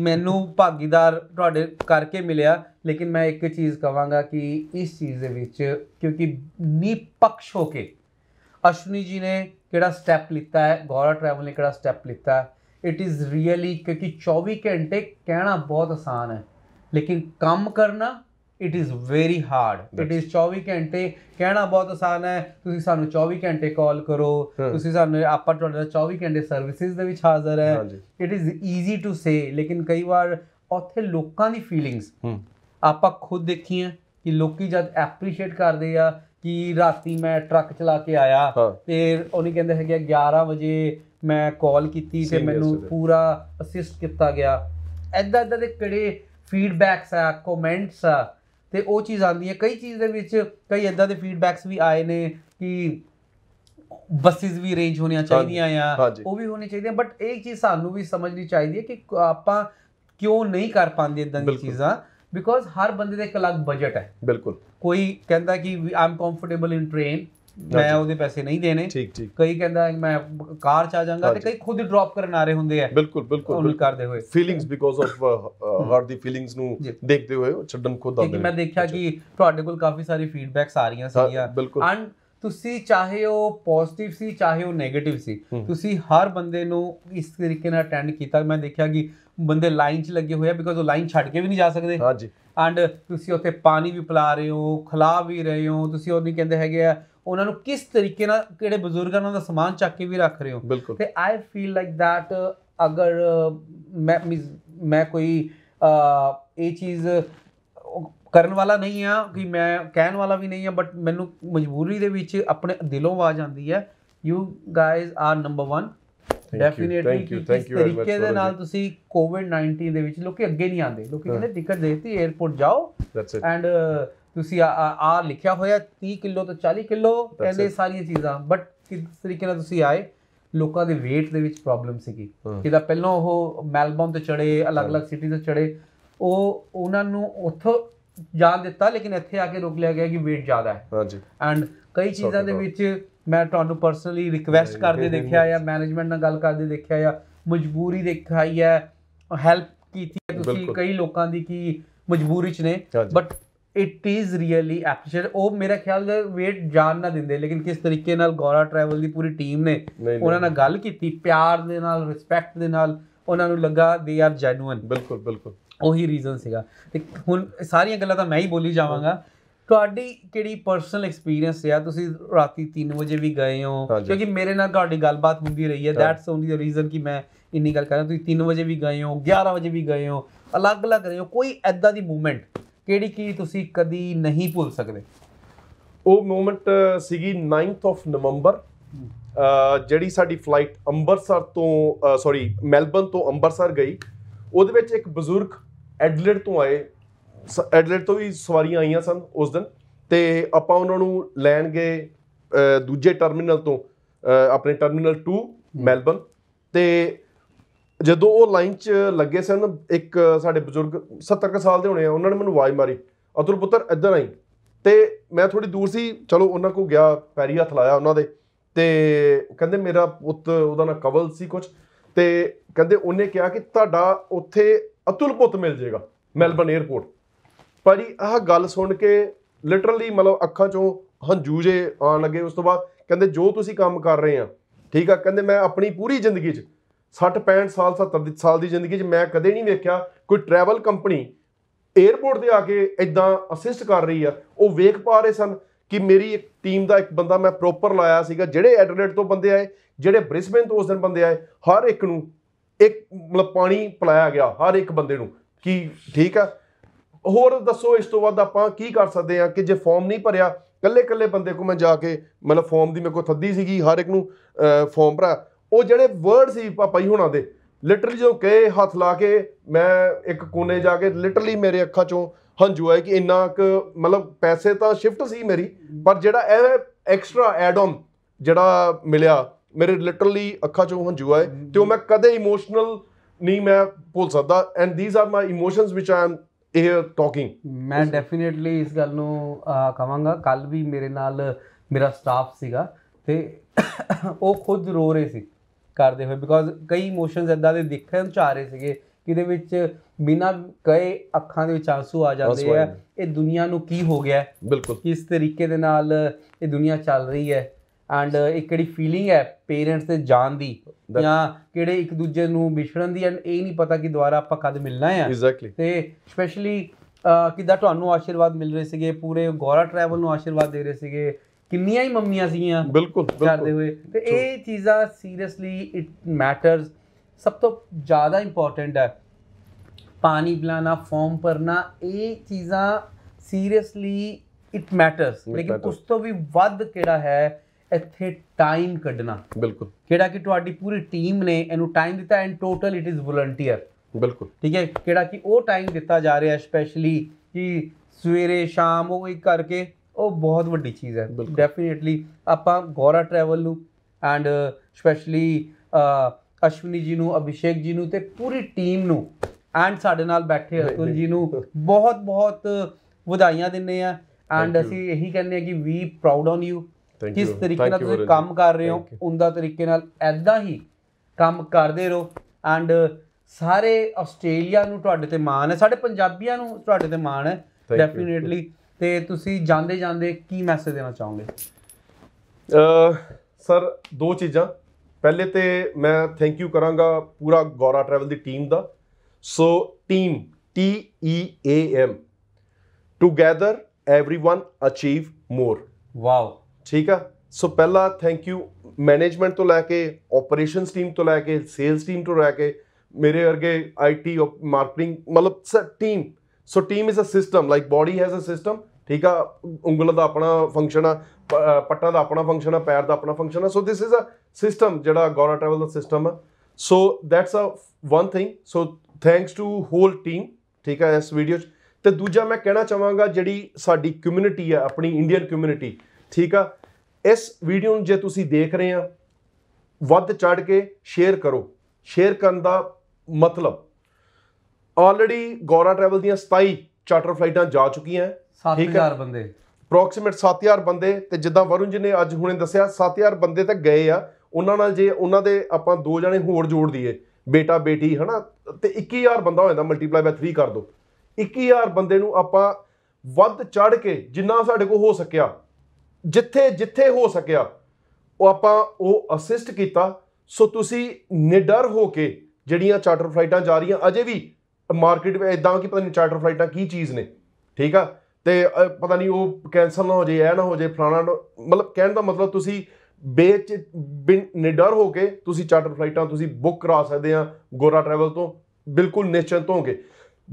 S1: ਮੈਨੂੰ ਭਾਗੀਦਾਰ ਤੁਹਾਡੇ ਕਰਕੇ ਮਿਲਿਆ ਲੇਕਿਨ ਮੈਂ ਇੱਕ ਚੀਜ਼ ਕਵਾਂਗਾ ਕਿ ਇਸ ਚੀਜ਼ ਦੇ ਵਿੱਚ ਕਿਉਂਕਿ ਨਿਪਕਸ਼ ਹੋ ਕੇ अश्विनी जी ने किड़ा स्टैप लिता है गौरा ट्रैवल ने किड़ा स्टैप लिता है इट इज़ रियली क्योंकि चौबी घंटे कहना बहुत आसान है लेकिन कम करना it is very hard it is चौबी घंटे कहना बहुत आसान है तुम सू चौबी घंटे कॉल करो तुम सू आप चौबी घंटे सर्विसिज हाजिर है इट इज़ ईजी टू से लेकिन कई बार उत्थे लोगों की फीलिंग्स आप खुद देखिए कि लोग जब एप्रीशिएट करते हैं ਕਿ ਰਾਤੀ ਮੈਂ ਟਰੱਕ ਚਲਾ ਕੇ ਆਇਆ ਤੇ ਉਹਨੇ ਕਹਿੰਦੇ ਹੈਗੇ 11 ਵਜੇ ਮੈਂ ਕਾਲ ਕੀਤੀ ਤੇ ਮੈਨੂੰ ਪੂਰਾ ਅਸਿਸਟ ਕੀਤਾ ਗਿਆ ਐਦਾਂ ਐਦਾਂ ਦੇ ਕਿਹੜੇ ਫੀਡਬੈਕਸ ਆ ਕਮੈਂਟਸ ਆ ਤੇ ਉਹ ਚੀਜ਼ ਆਉਂਦੀ ਹੈ ਕਈ ਚੀਜ਼ ਦੇ ਵਿੱਚ ਕਈ ਐਦਾਂ ਦੇ ਫੀਡਬੈਕਸ ਵੀ ਆਏ ਨੇ ਕਿ ਬੱਸਿਸ ਵੀ ਅਰੇਂਜ ਹੋਣੀਆਂ ਚਾਹੀਦੀਆਂ ਆ ਉਹ ਵੀ ਹੋਣੀ ਚਾਹੀਦੀਆਂ ਬਟ ਇੱਕ ਚੀਜ਼ ਸਾਨੂੰ ਵੀ ਸਮਝਣੀ ਚਾਹੀਦੀ ਹੈ ਕਿ ਆਪਾਂ ਕਿਉਂ ਨਹੀਂ ਕਰ ਪਾਉਂਦੇ ਇਦਾਂ ਦੀ ਚੀਜ਼ਾਂ ਬਿਕੋਜ਼ ਹਰ ਬੰਦੇ ਦੇ ਇੱਕ ਅਲੱਗ ਬਜਟ ਹੈ ਬਿਲਕੁਲ ਕੋਈ ਕਹਿੰਦਾ ਕਿ I am comfortable in train ਮੈਂ ਉਹਦੇ ਪੈਸੇ ਨਹੀਂ ਦੇਣੇ ਠੀਕ ਠੀਕ ਕਈ ਕਹਿੰਦਾ ਮੈਂ ਕਾਰ ਚ ਆ ਜਾਵਾਂਗਾ ਤੇ ਕਈ
S2: ਖੁਦ ਡ੍ਰੌਪ ਕਰਨ ਆ ਰਹੇ ਹੁੰਦੇ ਆ ਬਿਲਕੁਲ ਬਿਲਕੁਲ ਉਹਨੂੰ ਕਰਦੇ ਹੋਏ ਫੀਲਿੰਗਸ ਬਿਕੋਜ਼ ਆਫ ਹਰ ਦੀ ਫੀਲਿੰਗਸ ਨੂੰ ਦੇਖਦੇ ਹੋਏ ਛੱਡਣ ਖੁਦ ਆਉਂਦੇ ਕਿ ਮੈਂ ਦੇਖਿਆ ਕਿ ਤੁਹਾਡੇ
S1: ਕੋਲ ਕਾਫੀ ਸਾਰੀ ਫੀਡਬੈਕਸ ਆ ਰਹੀਆਂ ਸੀਗੀਆਂ ਐਂਡ ਤੁਸੀਂ ਚਾਹੇ ਉਹ ਪੋਜ਼ਿਟਿਵ ਸੀ ਚਾਹੇ ਉਹ 네ਗੇਟਿਵ ਸੀ ਤੁਸੀਂ ਹਰ ਬੰਦੇ ਨੂੰ ਇਸ ਤਰੀਕੇ ਨਾਲ ਅਟੈਂਡ ਕੀਤਾ ਮੈਂ ਦੇਖਿਆ ਕਿ ਬੰਦੇ ਲਾਈਨ 'ਚ ਲੱਗੇ ਹੋਏ ਆ ਬਿਕੋਜ਼ ਉਹ ਲਾਈਨ ਛੱਡ ਕੇ ਵੀ ਨਹੀਂ ਜਾ ਸਕਦੇ ਹਾਂਜੀ ਐਂਡ ਤੁਸੀਂ ਉੱਥੇ ਪਾਣੀ ਵੀ ਪਿਲਾ ਰਹੇ ਹੋ ਖਲਾ ਵੀ ਰਹੇ ਹੋ ਤੁਸੀਂ ਉਹ ਨਹੀਂ ਕਹਿੰਦੇ ਹੈਗੇ ਆ ਉਹਨਾਂ ਨੂੰ ਕਿਸ ਤਰੀਕੇ ਨਾਲ ਕਿਹੜੇ ਬਜ਼ੁਰਗਾਂ ਦਾ ਸਮਾਨ ਚੱਕ ਕੇ ਵੀ ਰੱਖ ਰਹੇ ਹੋ ਤੇ ਆਈ ਫੀਲ ਲਾਈਕ ਥੈਟ ਅਗਰ ਮੈਂ ਮੈਂ ਕੋਈ ਇਹ ਚੀਜ਼ ਕਰਨ ਵਾਲਾ ਨਹੀਂ ਆ ਕਿ ਮੈਂ ਕਹਿਣ ਵਾਲਾ ਵੀ ਨਹੀਂ ਆ ਬਟ ਮੈਨੂੰ ਮਜਬੂਰੀ ਦੇ ਵਿੱਚ ਆਪਣੇ ਦਿਲੋਂ ਆਵਾਜ਼ ਆਉਂਦੀ ਹੈ you guys are number 1 definitely ਕਿਸ ਤਰੀਕੇ ਦੇ ਨਾਲ ਤੁਸੀਂ ਕੋਵਿਡ-19 ਦੇ ਵਿੱਚ ਲੋਕੀ ਅੱਗੇ ਨਹੀਂ ਆਉਂਦੇ ਲੋਕੀ ਕਹਿੰਦੇ ਟਿਕਟ ਦਿੱਤੀ 에어ਪੋਰਟ ਜਾਓ ਐਂਡ ਤੁਸੀਂ ਆ ਆ ਲਿਖਿਆ ਹੋਇਆ 30 ਕਿਲੋ ਤੋਂ 40 ਕਿਲੋ ਕਹਿੰਦੇ ਸਾਰੀਆਂ ਚੀਜ਼ਾਂ ਬਟ ਕਿਸ ਤਰੀਕੇ ਨਾਲ ਤੁਸੀਂ ਆਏ ਲੋਕਾਂ ਦੇ weight ਦੇ ਵਿੱਚ ਪ੍ਰੋਬਲਮ ਸੀਗੀ ਕਿਦਾ ਪਹਿਲਾਂ ਉਹ ਮੈਲਬੌਰਨ ਤੋਂ ਚੜੇ ਅਲੱਗ-ਅਲੱਗ ਸਿਟੀ ਤੋਂ ਚੜੇ ਉਹ ਉਹਨਾਂ ਨੂੰ ਉੱਥੋਂ ਜਾਣ ਦਿੱਤਾ ਲੇਕਿਨ ਇੱਥੇ ਆ ਕੇ ਰੁਕ ਲਿਆ ਗਿਆ ਕਿ weight ਜ਼ਿਆਦਾ ਹੈ ਹਾਂਜੀ ਐਂਡ ਕਈ ਚੀਜ਼ਾਂ ਦੇ ਵਿੱਚ ਮੈਂ ਤੁਹਾਨੂੰ ਪਰਸਨਲੀ ਰਿਕਵੈਸਟ ਕਰਦੇ ਦੇਖਿਆ ਜਾਂ ਮੈਨੇਜਮੈਂਟ ਨਾਲ ਗੱਲ ਕਰਦੇ ਦੇਖਿਆ ਜਾਂ ਮਜਬੂਰੀ ਦੇਖਾਈ ਹੈ ਹੈਲਪ ਕੀਤੀ ਹੈ ਤੁਸੀਂ ਕਈ ਲੋਕਾਂ ਦੀ ਕੀ ਮਜਬੂਰੀ ਚ ਨੇ but it is really appreciate ਉਹ ਮੇਰਾ ਖਿਆਲ ਦੇ ਵੇਟ ਜਾਣ ਨਾ ਦਿੰਦੇ ਲੇਕਿਨ ਕਿਸ ਤਰੀਕੇ ਨਾਲ ਗੌਰਾ ਟਰੈਵਲ ਦੀ ਪੂਰੀ ਟੀਮ ਨੇ ਉਹਨਾਂ ਨਾਲ ਗੱਲ ਕੀਤੀ ਪਿਆਰ ਦੇ ਨਾਲ ਰਿਸਪੈਕਟ ਦੇ ਨਾਲ ਉਹਨਾਂ ਨੂੰ ਲੱਗਾ ਦੇ ਆਰ ਜੈਨੂਇਨ ਬਿਲਕੁਲ ਬਿਲਕੁਲ ਉਹੀ ਰੀਜ਼ਨ ਸੀਗਾ ਤੇ ਹੁਣ ਸਾਰੀਆਂ ਗੱਲਾਂ ਤਾਂ ਮੈਂ ਹੀ ਬੋਲੀ ਜਾਵਾਂਗਾ ਤੁਹਾਡੀ ਕਿਹੜੀ ਪਰਸਨਲ ਐਕਸਪੀਰੀਅੰਸ ਹੈ ਤੁਸੀਂ ਰਾਤੀ 3 ਵਜੇ ਵੀ ਗਏ ਹੋ ਕਿਉਂਕਿ ਮੇਰੇ ਨਾਲ ਤੁਹਾਡੀ ਗੱਲਬਾਤ ਹੁੰਦੀ ਰਹੀ ਹੈ ਦੈਟਸ ਓਨਲੀ ਦ ਰੀਜ਼ਨ ਕਿ ਮੈਂ ਇੰਨੀ ਗੱਲ ਕਰ ਰਿਹਾ ਤੁਸੀਂ 3 ਵਜੇ ਵੀ ਗਏ ਹੋ 11 ਵਜੇ ਵੀ ਗਏ ਹੋ ਅਲੱਗ-ਅਲੱਗ ਰਹੇ ਹੋ ਕੋਈ ਐਦਾਂ ਦੀ ਮੂਵਮੈਂਟ ਕਿਹੜੀ ਕੀ ਤੁਸੀਂ ਕਦੀ ਨਹੀਂ
S2: ਭੁੱਲ ਸਕਦੇ ਉਹ ਮੂਵਮੈਂਟ ਸੀਗੀ 9th ਆਫ ਨਵੰਬਰ ਜਿਹੜੀ ਸਾਡੀ ਫਲਾਈਟ ਅੰਮ੍ਰਿਤਸਰ ਤੋਂ ਸੌਰੀ ਮੈਲਬਨ ਤੋਂ ਅੰਮ੍ਰਿਤਸਰ ਗਈ ਉਹਦੇ ਵਿੱਚ ਇੱਕ ਬਜ਼ੁਰਗ ਐਡਲੇਡ ਤੋਂ ਆਏ ਐਡਲੇਟ ਤੋਂ ਵੀ ਸਵਾਰੀਆਂ ਆਈਆਂ ਸਨ ਉਸ ਦਿਨ ਤੇ ਆਪਾਂ ਉਹਨਾਂ ਨੂੰ ਲੈਣ ਗਏ ਦੂਜੇ ਟਰਮੀਨਲ ਤੋਂ ਆਪਣੇ ਟਰਮੀਨਲ 2 ਮੈਲਬਨ ਤੇ ਜਦੋਂ ਉਹ ਲਾਈਨ 'ਚ ਲੱਗੇ ਸਨ ਇੱਕ ਸਾਡੇ ਬਜ਼ੁਰਗ 70 ਸਾਲ ਦੇ ਹੋਣੇ ਆ ਉਹਨਾਂ ਨੇ ਮੈਨੂੰ ਆਵਾਜ਼ ਮਾਰੀ ਅਤੁਲ ਪੁੱਤਰ ਇੱਧਰ ਆਈ ਤੇ ਮੈਂ ਥੋੜੀ ਦੂਰ ਸੀ ਚਲੋ ਉਹਨਾਂ ਕੋ ਗਿਆ ਪੈਰੀ ਹੱਥ ਲਾਇਆ ਉਹਨਾਂ ਦੇ ਤੇ ਕਹਿੰਦੇ ਮੇਰਾ ਪੁੱਤ ਉਹਦਾ ਨਾਂ ਕਵਲ ਸੀ ਕੁਝ ਤੇ ਕਹਿੰਦੇ ਉਹਨੇ ਕਿਹਾ ਕਿ ਤੁਹਾਡਾ ਉੱਥੇ ਅਤੁਲ ਪੁੱਤ ਮਿਲ ਜਾਏਗਾ ਮੈਲਬਨ 에ਅਰਪੋਰਟ ਭਾਜੀ ਆਹ ਗੱਲ ਸੁਣ ਕੇ ਲਿਟਰਲੀ ਮਤਲਬ ਅੱਖਾਂ ਚੋਂ ਹੰਝੂ ਜੇ ਆਉਣ ਲੱਗੇ ਉਸ ਤੋਂ ਬਾਅਦ ਕਹਿੰਦੇ ਜੋ ਤੁਸੀਂ ਕੰਮ ਕਰ ਰਹੇ ਆ ਠੀਕ ਆ ਕਹਿੰਦੇ ਮੈਂ ਆਪਣੀ ਪੂਰੀ ਜ਼ਿੰਦਗੀ 'ਚ 60 65 ਸਾਲ 70 ਸਾਲ ਦੀ ਜ਼ਿੰਦਗੀ 'ਚ ਮੈਂ ਕਦੇ ਨਹੀਂ ਵੇਖਿਆ ਕੋਈ ਟਰੈਵਲ ਕੰਪਨੀ 에어ਪੋਰਟ ਤੇ ਆ ਕੇ ਇਦਾਂ ਅਸਿਸਟ ਕਰ ਰਹੀ ਆ ਉਹ ਵੇਖ ਪਾ ਰਹੇ ਸਨ ਕਿ ਮੇਰੀ ਇੱਕ ਟੀਮ ਦਾ ਇੱਕ ਬੰਦਾ ਮੈਂ ਪ੍ਰੋਪਰ ਲਾਇਆ ਸੀਗਾ ਜਿਹੜੇ ਐਡਲੇਟ ਤੋਂ ਬੰਦੇ ਆਏ ਜਿਹੜੇ ਬ੍ਰਿਸਬਨ ਤੋਂ ਉਸ ਦਿਨ ਬੰਦੇ ਆਏ ਹਰ ਇੱਕ ਨੂੰ ਇੱਕ ਮਤਲਬ ਪਾਣੀ ਪਲਾਇਆ ਗਿਆ ਹਰ ਇੱਕ ਬੰਦੇ ਨੂੰ ਕੀ ਠੀਕ ਆ ਹੋਰ ਦੱਸੋ ਇਸ ਤੋਂ ਬਾਅਦ ਆਪਾਂ ਕੀ ਕਰ ਸਕਦੇ ਆ ਕਿ ਜੇ ਫਾਰਮ ਨਹੀਂ ਭਰਿਆ ਕੱਲੇ ਕੱਲੇ ਬੰਦੇ ਕੋ ਮੈਂ ਜਾ ਕੇ ਮਤਲਬ ਫਾਰਮ ਦੀ ਮੇਰੇ ਕੋ ਥੱਦੀ ਸੀਗੀ ਹਰ ਇੱਕ ਨੂੰ ਫਾਰਮ ਭਰਾ ਉਹ ਜਿਹੜੇ ਵਰਡ ਸੀ ਪਾਪਾ ਹੀ ਹੋਣਾ ਦੇ ਲਿਟਰਲੀ ਜੋ ਕਹੇ ਹੱਥ ਲਾ ਕੇ ਮੈਂ ਇੱਕ ਕੋਨੇ ਜਾ ਕੇ ਲਿਟਰਲੀ ਮੇਰੇ ਅੱਖਾਂ ਚੋਂ ਹੰਝੂ ਆਏ ਕਿ ਇੰਨਾ ਕ ਮਤਲਬ ਪੈਸੇ ਤਾਂ ਸ਼ਿਫਟ ਸੀ ਮੇਰੀ ਪਰ ਜਿਹੜਾ ਇਹ ਐਕਸਟਰਾ ਐਡ ਆਨ ਜਿਹੜਾ ਮਿਲਿਆ ਮੇਰੇ ਲਿਟਰਲੀ ਅੱਖਾਂ ਚੋਂ ਹੰਝੂ ਆਏ ਤੇ ਉਹ ਮੈਂ ਕਦੇ ਇਮੋਸ਼ਨਲ ਨਹੀਂ ਮੈਂ ਭੁੱਲ ਸਕਦਾ and these are my emotions ਵਿਚ ਆਮ ਇਹ ਟਾਕਿੰਗ
S1: ਮੈਂ ਡੈਫੀਨਿਟਲੀ ਇਸ ਗੱਲ ਨੂੰ ਕਹਾਂਗਾ ਕੱਲ ਵੀ ਮੇਰੇ ਨਾਲ ਮੇਰਾ ਸਟਾਫ ਸੀਗਾ ਤੇ ਉਹ ਖੁਦ ਰੋ ਰਹੇ ਸੀ ਕਰਦੇ ਹੋਏ ਬਿਕੋਜ਼ ਕਈ ਇਮੋਸ਼ਨਸ ਇਦਾਂ ਦੇ ਦਿਖਣ ਚ ਆ ਰਹੇ ਸੀਗੇ ਕਿਦੇ ਵਿੱਚ ਬਿਨਾਂ ਕਹੇ ਅੱਖਾਂ ਦੇ ਵਿੱਚ ਆਂਸੂ ਆ ਜਾਂਦੇ ਆ ਇਹ ਦੁਨੀਆ ਨੂੰ ਕੀ ਹੋ ਗਿਆ ਬਿਲਕੁਲ ਕਿਸ ਤਰੀਕੇ ਦੇ ਨਾਲ ਇਹ ਦੁਨੀਆ ਚੱਲ ਰਹੀ ਹੈ ਐਂਡ uh, ਇੱਕ ਕਿਹੜੀ ਫੀਲਿੰਗ ਹੈ ਪੇਰੈਂਟਸ ਤੇ ਜਾਣ ਦੀ ਜਾਂ ਕਿਹੜੇ ਇੱਕ ਦੂਜੇ ਨੂੰ ਵਿਛੜਨ ਦੀ ਐਂਡ ਇਹ ਨਹੀਂ ਪਤਾ ਕਿ ਦੁਬਾਰਾ ਆਪਾਂ ਕਦ ਮਿਲਣਾ ਹੈ ਐਗਜ਼ੈਕਟਲੀ ਤੇ ਸਪੈਸ਼ਲੀ ਕਿਦਾਂ ਤੁਹਾਨੂੰ ਆਸ਼ੀਰਵਾਦ ਮਿਲ ਰਹੇ ਸੀਗੇ ਪੂਰੇ ਗੋਰਾ ਟਰੈਵਲ ਨੂੰ ਆਸ਼ੀਰਵਾਦ ਦੇ ਰਹੇ ਸੀਗੇ ਕਿੰਨੀਆਂ ਹੀ ਮੰਮੀਆਂ ਸੀਗੀਆਂ ਬਿਲਕੁਲ ਕਰਦੇ ਹੋਏ ਤੇ ਇਹ ਚੀਜ਼ਾਂ ਸੀਰੀਅਸਲੀ ਇਟ ਮੈਟਰਸ ਸਭ ਤੋਂ ਜ਼ਿਆਦਾ ਇੰਪੋਰਟੈਂਟ ਹੈ ਪਾਣੀ ਪਿਲਾਣਾ ਫਾਰਮ ਭਰਨਾ ਇਹ ਚੀਜ਼ਾਂ ਸੀਰੀਅਸਲੀ ਇਟ ਮੈਟਰਸ ਲੇਕਿਨ ਉਸ ਤੋਂ ਵੀ ਵੱਧ ਕਿਹੜਾ ਹੈ ਇੱਥੇ ਟਾਈਮ ਕੱਢਣਾ ਬਿਲਕੁਲ ਕਿਹੜਾ ਕਿ ਤੁਹਾਡੀ ਪੂਰੀ ਟੀਮ ਨੇ ਇਹਨੂੰ ਟਾਈਮ ਦਿੱਤਾ and total it is volunteer ਬਿਲਕੁਲ ਠੀਕ ਹੈ ਕਿਹੜਾ ਕਿ ਉਹ ਟਾਈਮ ਦਿੱਤਾ ਜਾ ਰਿਹਾ ਸਪੈਸ਼ਲੀ ਕਿ ਸਵੇਰੇ ਸ਼ਾਮ ਉਹ ਇੱਕ ਕਰਕੇ ਉਹ ਬਹੁਤ ਵੱਡੀ ਚੀਜ਼ ਹੈ ਡੈਫੀਨਿਟਲੀ ਆਪਾਂ ਗੋਰਾ ਟਰੈਵਲ ਨੂੰ ਐਂਡ ਸਪੈਸ਼ਲੀ ਅਸ਼ਵਨੀ ਜੀ ਨੂੰ ਅਭਿਸ਼ੇਕ ਜੀ ਨੂੰ ਤੇ ਪੂਰੀ ਟੀਮ ਨੂੰ ਐਂਡ ਸਾਡੇ ਨਾਲ ਬੈਠੇ ਅਤੁਲ ਜੀ ਨੂੰ ਬਹੁਤ ਬਹੁਤ ਵਧਾਈਆਂ ਦਿੰਨੇ ਆ ਐਂਡ ਅਸੀਂ ਇਹੀ ਕਹਿੰਦੇ ਆ ਕਿ ਵੀ ਪ੍ਰਾਊਡ ਔਨ ਯੂ ਕਿਸ ਤਰੀਕੇ ਨਾਲ ਤੁਸੀਂ ਕੰਮ ਕਰ ਰਹੇ ਹੋ ਉਹਦਾ ਤਰੀਕੇ ਨਾਲ ਐਦਾਂ ਹੀ ਕੰਮ ਕਰਦੇ ਰਹੋ ਐਂਡ ਸਾਰੇ ਆਸਟ੍ਰੇਲੀਆ ਨੂੰ ਤੁਹਾਡੇ ਤੇ ਮਾਣ ਹੈ ਸਾਡੇ ਪੰਜਾਬੀਆਂ ਨੂੰ ਤੁਹਾਡੇ ਤੇ ਮਾਣ ਹੈ ਡੈਫੀਨਿਟਲੀ ਤੇ ਤੁਸੀਂ ਜਾਂਦੇ ਜਾਂਦੇ ਕੀ ਮੈਸੇਜ ਦੇਣਾ ਚਾਹੋਗੇ
S2: ਅ ਸਰ ਦੋ ਚੀਜ਼ਾਂ ਪਹਿਲੇ ਤੇ ਮੈਂ ਥੈਂਕ ਯੂ ਕਰਾਂਗਾ ਪੂਰਾ ਗੌਰਾ ਟਰੈਵਲ ਦੀ ਟੀਮ ਦਾ so team T E A M together everyone achieve more wow ਠੀਕ ਆ ਸੋ ਪਹਿਲਾ ਥੈਂਕ ਯੂ ਮੈਨੇਜਮੈਂਟ ਤੋਂ ਲੈ ਕੇ ਆਪਰੇਸ਼ਨਸ ਟੀਮ ਤੋਂ ਲੈ ਕੇ ਸੇਲਸ ਟੀਮ ਤੋਂ ਲੈ ਕੇ ਮੇਰੇ ਵਰਗੇ ਆਈਟੀ ਮਾਰਕੀਟਿੰਗ ਮਤਲਬ team so team is a system like body has a system ਠੀਕ ਆ ਉਂਗਲ ਦਾ ਆਪਣਾ ਫੰਕਸ਼ਨ ਆ ਪੱਟਾ ਦਾ ਆਪਣਾ ਫੰਕਸ਼ਨ ਆ ਪੈਰ ਦਾ ਆਪਣਾ ਫੰਕਸ਼ਨ ਆ so this is a system ਜਿਹੜਾ ਗੋਰਾ ਟਰੈਵਲ ਦਾ ਸਿਸਟਮ ਆ so that's a one thing so thanks to whole team ਠੀਕ ਆ ਇਸ ਵੀਡੀਓ 'ਚ ਤੇ ਦੂਜਾ ਮੈਂ ਕਹਿਣਾ ਚਾਹਾਂਗਾ ਜਿਹੜੀ ਸਾਡੀ ਕਮਿਊਨਿਟੀ ਆ ਆਪਣੀ ਇੰਡੀਅਨ ਕਮਿਊਨਿਟੀ ਠੀਕ ਆ ਇਸ ਵੀਡੀਓ ਨੂੰ ਜੇ ਤੁਸੀਂ ਦੇਖ ਰਹੇ ਆ ਵੱਧ ਚੜ ਕੇ ਸ਼ੇਅਰ ਕਰੋ ਸ਼ੇਅਰ ਕਰਨ ਦਾ ਮਤਲਬ ਆਲਰੇਡੀ ਗੋਰਾ ਟਰੈਵਲ ਦੀਆਂ 27 ਚਾਰਟਰ ਫਲਾਈਟਾਂ ਜਾ ਚੁੱਕੀਆਂ 7000 ਬੰਦੇ ਅਪਰੋਕਸੀਮੇਟ 7000 ਬੰਦੇ ਤੇ ਜਿੱਦਾਂ ਵਰੁਣ ਜੀ ਨੇ ਅੱਜ ਹੁਣੇ ਦੱਸਿਆ 7000 ਬੰਦੇ ਤਾਂ ਗਏ ਆ ਉਹਨਾਂ ਨਾਲ ਜੇ ਉਹਨਾਂ ਦੇ ਆਪਾਂ ਦੋ ਜਣੇ ਹੋਰ ਜੋੜ ਦਈਏ ਬੇਟਾ ਬੇਟੀ ਹਨਾ ਤੇ 21000 ਬੰਦਾ ਹੋ ਜਾਂਦਾ ਮਲਟੀਪਲਾਈ ਬਾਈ 3 ਕਰ ਦੋ 21000 ਬੰਦੇ ਨੂੰ ਆਪਾਂ ਵੱਧ ਚੜ ਕੇ ਜਿੰਨਾ ਸਾਡੇ ਕੋਲ ਹੋ ਸਕਿਆ ਜਿੱਥੇ ਜਿੱਥੇ ਹੋ ਸਕਿਆ ਉਹ ਆਪਾਂ ਉਹ ਅਸਿਸਟ ਕੀਤਾ ਸੋ ਤੁਸੀਂ ਨਿਡਰ ਹੋ ਕੇ ਜਿਹੜੀਆਂ ਚਾਰਟਰ ਫਲਾਈਟਾਂ ਜਾ ਰਹੀਆਂ ਅਜੇ ਵੀ ਮਾਰਕੀਟ ਵਿੱਚ ਇਦਾਂ ਕਿ ਪਤਾ ਨਹੀਂ ਚਾਰਟਰ ਫਲਾਈਟਾਂ ਕੀ ਚੀਜ਼ ਨੇ ਠੀਕ ਆ ਤੇ ਪਤਾ ਨਹੀਂ ਉਹ ਕੈਨਸਲ ਨਾ ਹੋ ਜੇ ਐ ਨਾ ਹੋ ਜੇ ਫਲਾਣਾ ਮਤਲਬ ਕਹਿਣ ਦਾ ਮਤਲਬ ਤੁਸੀਂ ਬੇਚ ਨਿਡਰ ਹੋ ਕੇ ਤੁਸੀਂ ਚਾਰਟਰ ਫਲਾਈਟਾਂ ਤੁਸੀਂ ਬੁੱਕ ਕਰਾ ਸਕਦੇ ਆ ਗੋਰਾ ਟਰੈਵਲ ਤੋਂ ਬਿਲਕੁਲ ਨਿਸ਼ਚਿੰਤ ਹੋਗੇ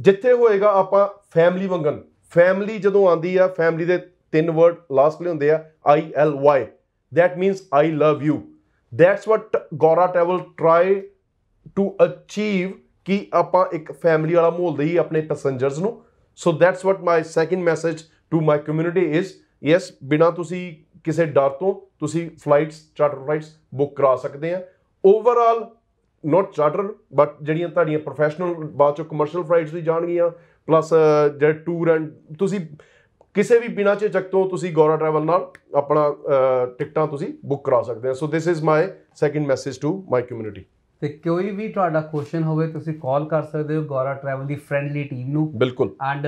S2: ਜਿੱਥੇ ਹੋਏਗਾ ਆਪਾਂ ਫੈਮਿਲੀ ਵੰਗਨ ਫੈਮਿਲੀ ਜਦੋਂ ਆਂਦੀ ਆ ਫੈਮਿਲੀ ਦੇ ਤਿੰਨ ਵਰਡ ਲਾਸਟ ਲਈ ਹੁੰਦੇ ਆ I L Y that means I love you that's what Gaura travel try to achieve ਕਿ ਆਪਾਂ ਇੱਕ ਫੈਮਿਲੀ ਵਾਲਾ ਮਾਹੌਲ ਦੇਈ ਆਪਣੇ ਪੈਸੇਂਜਰਸ ਨੂੰ so that's what my second message to my community is yes ਬਿਨਾ ਤੁਸੀਂ ਕਿਸੇ ਡਰ ਤੋਂ ਤੁਸੀਂ ਫਲਾਈਟਸ ਚਾਰਟਰ ਫਲਾਈਟਸ ਬੁੱਕ ਕਰਾ ਸਕਦੇ ਆ ਓਵਰਆਲ ਨਾਟ ਚਾਰਟਰ ਬਟ ਜਿਹੜੀਆਂ ਤੁਹਾਡੀਆਂ ਪ੍ਰੋਫੈਸ਼ਨਲ ਬਾਅਦ ਚੋਂ ਕਮਰਸ਼ੀਅਲ ਫਲਾਈਟਸ ਵੀ ਜਾਣਗੀਆਂ ਪਲੱਸ ਜਿਹੜੇ ਟੂਰ ਐਂਡ ਤੁਸੀਂ ਕਿਸੇ ਵੀ ਬਿਨਾ ਝਿਜਕ ਤੋਂ ਤੁਸੀਂ ਗੌਰਾ ਟਰੈਵਲ ਨਾਲ ਆਪਣਾ ਟਿਕਟਾਂ ਤੁਸੀਂ ਬੁੱਕ ਕਰਾ ਸਕਦੇ ਹੋ so this is my second message to my community
S1: ਤੇ ਕੋਈ ਵੀ ਤੁਹਾਡਾ ਕੁਐਸਚਨ ਹੋਵੇ ਤੁਸੀਂ ਕਾਲ ਕਰ ਸਕਦੇ ਹੋ ਗੌਰਾ ਟਰੈਵਲ ਦੀ ਫ੍ਰੈਂਡਲੀ ਟੀਮ ਨੂੰ ਬਿਲਕੁਲ ਐਂਡ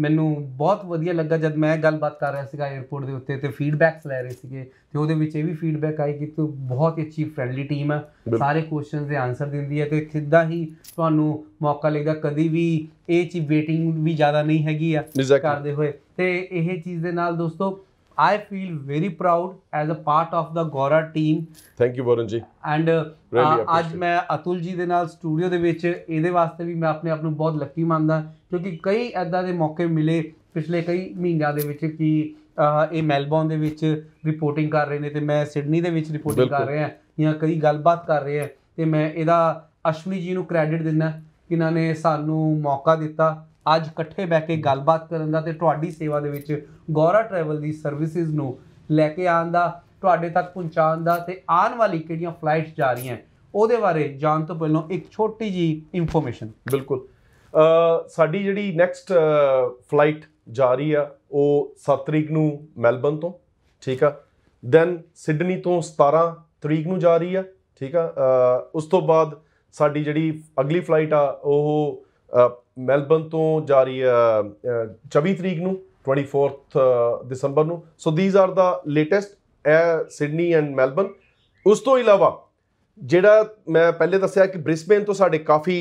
S1: ਮੈਨੂੰ ਬਹੁਤ ਵਧੀਆ ਲੱਗਾ ਜਦ ਮੈਂ ਗੱਲਬਾਤ ਕਰ ਰਿਹਾ ਸੀਗਾ 에어ਪੋਰਟ ਦੇ ਉੱਤੇ ਤੇ ਫੀਡਬੈਕਸ ਲੈ ਰਹੇ ਸੀਗੇ ਤੇ ਉਹਦੇ ਵਿੱਚ ਇਹ ਵੀ ਫੀਡਬੈਕ ਆਈ ਕਿ ਤੂੰ ਬਹੁਤ ਹੀ ਅੱਛੀ ਫ੍ਰੈਂਡਲੀ ਟੀਮ ਹੈ ਸਾਰੇ ਕੁਐਸਚਨਸ ਦੇ ਆਨਸਰ ਦਿੰਦੀ ਹੈ ਤੇ ਸਿੱਧਾ ਹੀ ਤੁਹਾਨੂੰ ਮੌਕਾ ਲੱਗਦਾ ਕਦੀ ਵੀ ਇਹ ਚੀਜ਼ ਵੇਟਿੰਗ ਵੀ ਜ਼ਿਆਦਾ ਨਹੀਂ ਹੈਗੀ ਆ ਕਰਦੇ ਹੋਏ ਤੇ ਇਹ ਚੀਜ਼ ਦੇ ਨਾਲ ਦੋਸਤੋ I feel very proud as a part of the Gora team. Thank you Varun ji. And ਅੱਜ ਮੈਂ ਅਤੁਲ ਜੀ ਦੇ ਨਾਲ ਸਟੂਡੀਓ ਦੇ ਵਿੱਚ ਇਹਦੇ ਵਾਸਤੇ ਵੀ ਮੈਂ ਆਪਣੇ ਆਪ ਨੂੰ ਬਹੁਤ ਲੱਕੀ ਮੰਨਦਾ ਕਿਉਂਕਿ ਕਈ ਐਦਾਂ ਦੇ ਮੌਕੇ ਮਿਲੇ ਪਿਛਲੇ ਕਈ ਮਹੀਨਿਆਂ ਦੇ ਵਿੱਚ ਕਿ ਇਹ ਮੈਲਬੌਰਨ ਦੇ ਵਿੱਚ ਰਿਪੋਰਟਿੰਗ ਕਰ ਰਹੇ ਨੇ ਤੇ ਮੈਂ ਸਿਡਨੀ ਦੇ ਵਿੱਚ ਰਿਪੋਰਟਿੰਗ ਕਰ ਰਿਹਾ ਜਾਂ ਕਈ ਗੱਲਬਾਤ ਕਰ ਰਹੇ ਆ ਤੇ ਮੈਂ ਇਹਦਾ ਅਸ਼ਵਨੀ ਜੀ ਨੂੰ ਕ੍ਰੈਡਿਟ ਦਿੰਦਾ ਜਿਨ੍ਹਾਂ ਨੇ ਸਾਨੂੰ ਮੌਕਾ ਦਿੱਤਾ ਅੱਜ ਇਕੱਠੇ ਬੈ ਕੇ ਗੱਲਬਾਤ ਕਰਨ ਦਾ ਤੇ ਤੁਹਾਡੀ ਸੇਵਾ ਦੇ ਵਿੱਚ ਗੌਰਾ ਟਰੈਵਲ ਦੀ ਸਰਵਿਸਿਜ਼ ਨੂੰ ਲੈ ਕੇ ਆਉਣ ਦਾ ਤੁਹਾਡੇ ਤੱਕ ਪਹੁੰਚਾਉਣ ਦਾ ਤੇ ਆਉਣ ਵਾਲੀ ਕਿਹੜੀਆਂ
S2: ਫਲਾਈਟਸ ਜਾ ਰਹੀਆਂ ਉਹਦੇ ਬਾਰੇ ਜਾਣ ਤੋਂ ਪਹਿਲਾਂ ਇੱਕ ਛੋਟੀ ਜੀ ਇਨਫੋਰਮੇਸ਼ਨ ਬਿਲਕੁਲ ਸਾਡੀ ਜਿਹੜੀ ਨੈਕਸਟ ਫਲਾਈਟ ਜਾ ਰਹੀ ਆ ਉਹ 7 ਤਰੀਕ ਨੂੰ ਮੈਲਬਨ ਤੋਂ ਠੀਕ ਆ ਦੈਨ ਸਿਡਨੀ ਤੋਂ 17 ਤਰੀਕ ਨੂੰ ਜਾ ਰਹੀ ਆ ਠੀਕ ਆ ਉਸ ਤੋਂ ਬਾਅਦ ਸਾਡੀ ਜਿਹੜੀ ਅਗਲੀ ਫਲਾਈਟ ਆ ਉਹ ਮੈਲਬਨ ਤੋਂ ਜਾ ਰਹੀ ਹੈ 24 ਤਰੀਕ ਨੂੰ 24th ਦਸੰਬਰ ਨੂੰ so these are the latest uh Sydney and Melbourne ਉਸ ਤੋਂ ਇਲਾਵਾ ਜਿਹੜਾ ਮੈਂ ਪਹਿਲੇ ਦੱਸਿਆ ਕਿ ਬ੍ਰਿਸਬਨ ਤੋਂ ਸਾਡੇ ਕਾਫੀ